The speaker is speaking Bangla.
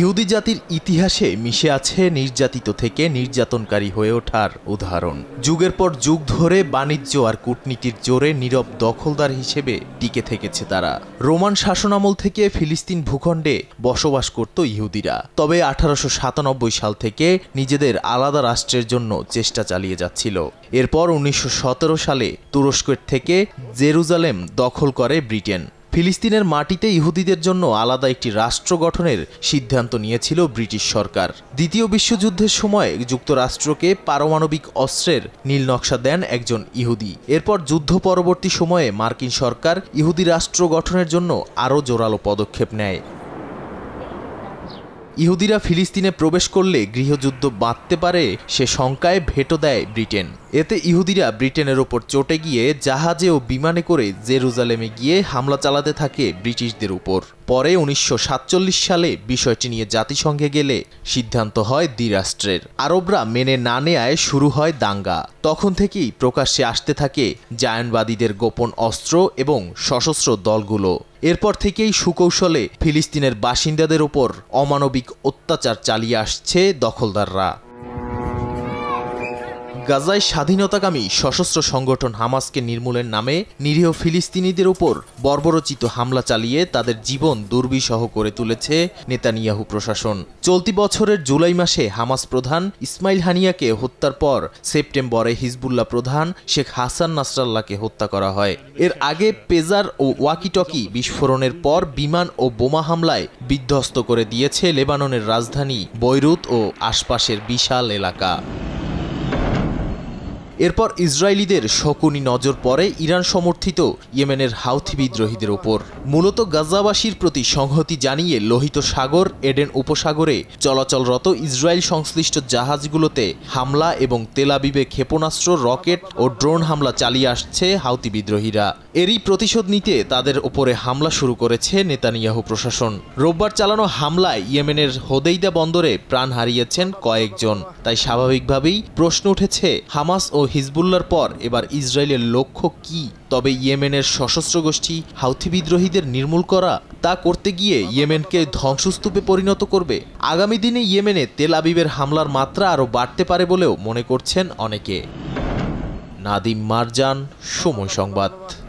ইহুদি জাতির ইতিহাসে মিশে আছে নির্যাতিত থেকে নির্যাতনকারী হয়ে ওঠার উদাহরণ যুগের পর যুগ ধরে বাণিজ্য আর কূটনীতির জোরে নীরব দখলদার হিসেবে টিকে থেকেছে তারা রোমান শাসনামল থেকে ফিলিস্তিন ভূখণ্ডে বসবাস করত ইহুদিরা তবে আঠারোশো সাল থেকে নিজেদের আলাদা রাষ্ট্রের জন্য চেষ্টা চালিয়ে যাচ্ছিল এরপর উনিশশো সালে তুরস্কের থেকে জেরুজালেম দখল করে ব্রিটেন ফিলিস্তিনের মাটিতে ইহুদিদের জন্য আলাদা একটি রাষ্ট্র গঠনের সিদ্ধান্ত নিয়েছিল ব্রিটিশ সরকার দ্বিতীয় বিশ্বযুদ্ধের সময় যুক্তরাষ্ট্রকে পারমাণবিক অস্ত্রের নীল নকশা দেন একজন ইহুদি এরপর যুদ্ধ পরবর্তী সময়ে মার্কিন সরকার ইহুদি রাষ্ট্র গঠনের জন্য আরও জোরালো পদক্ষেপ নেয় ইহুদিরা ফিলিস্তিনে প্রবেশ করলে গৃহযুদ্ধ বাঁধতে পারে সে শঙ্কায় ভেটো দেয় ব্রিটেন এতে ইহুদিরা ব্রিটেনের ওপর চটে গিয়ে জাহাজে ও বিমানে করে জেরুজালেমে গিয়ে হামলা চালাতে থাকে ব্রিটিশদের উপর পরে উনিশশো সালে বিষয়টি নিয়ে জাতিসংঘে গেলে সিদ্ধান্ত হয় দ্বিরাষ্ট্রের আরবরা মেনে না নেয় শুরু হয় দাঙ্গা তখন থেকেই প্রকাশ্যে আসতে থাকে জায়নবাদীদের গোপন অস্ত্র এবং সশস্ত্র দলগুলো এরপর থেকেই সুকৌশলে ফিলিস্তিনের বাসিন্দাদের ওপর অমানবিক অত্যাচার চালিয়ে আসছে দখলদাররা গাজায় স্বাধীনতাকামী সশস্ত্র সংগঠন হামাসকে নির্মূলের নামে নিরীহ ফিলিস্তিনিদের উপর বর্বরচিত হামলা চালিয়ে তাদের জীবন দুর্বিষহ করে তুলেছে নেতানিয়াহু প্রশাসন চলতি বছরের জুলাই মাসে হামাস প্রধান ইসমাইল হানিয়াকে হত্যার পর সেপ্টেম্বরে হিজবুল্লাহ প্রধান শেখ হাসান নাসরাল্লাহকে হত্যা করা হয় এর আগে পেজার ও ওয়াকিটকি বিস্ফোরণের পর বিমান ও বোমা হামলায় বিধ্বস্ত করে দিয়েছে লেবাননের রাজধানী বৈরুত ও আশপাশের বিশাল এলাকা এরপর ইসরায়েলিদের শকুনি নজর পড়ে ইরান সমর্থিত ইয়েমেনের হাউথি বিদ্রোহীদের ওপর মূলত গাজাবাসীর প্রতি সংহতি জানিয়ে লোহিত সাগর এডেন উপসাগরে চলাচলরত ইসরায়েল সংশ্লিষ্ট জাহাজগুলোতে হামলা এবং তেলাবিবে ক্ষেপণাস্ত্র রকেট ও ড্রোন হামলা চালিয়ে আসছে হাউতি বিদ্রোহীরা এরই প্রতিশোধ নিতে তাদের ওপরে হামলা শুরু করেছে নেতানিয়াহু প্রশাসন রোববার চালানো হামলায় ইয়েমেনের হোদেইদা বন্দরে প্রাণ হারিয়েছেন কয়েকজন তাই স্বাভাবিকভাবেই প্রশ্ন উঠেছে হামাস ও হিজবুল্লার পর এবার ইসরায়েলের লক্ষ্য কি তবে ইয়েমেনের সশস্ত্র গোষ্ঠী হাউথি বিদ্রোহীদের নির্মূল করা তা করতে গিয়ে ইয়েমেনকে ধ্বংসস্তূপে পরিণত করবে আগামী দিনে ইয়েমেনে তেল আবিবের হামলার মাত্রা আরও বাড়তে পারে বলেও মনে করছেন অনেকে নাদিম মারজান সময় সংবাদ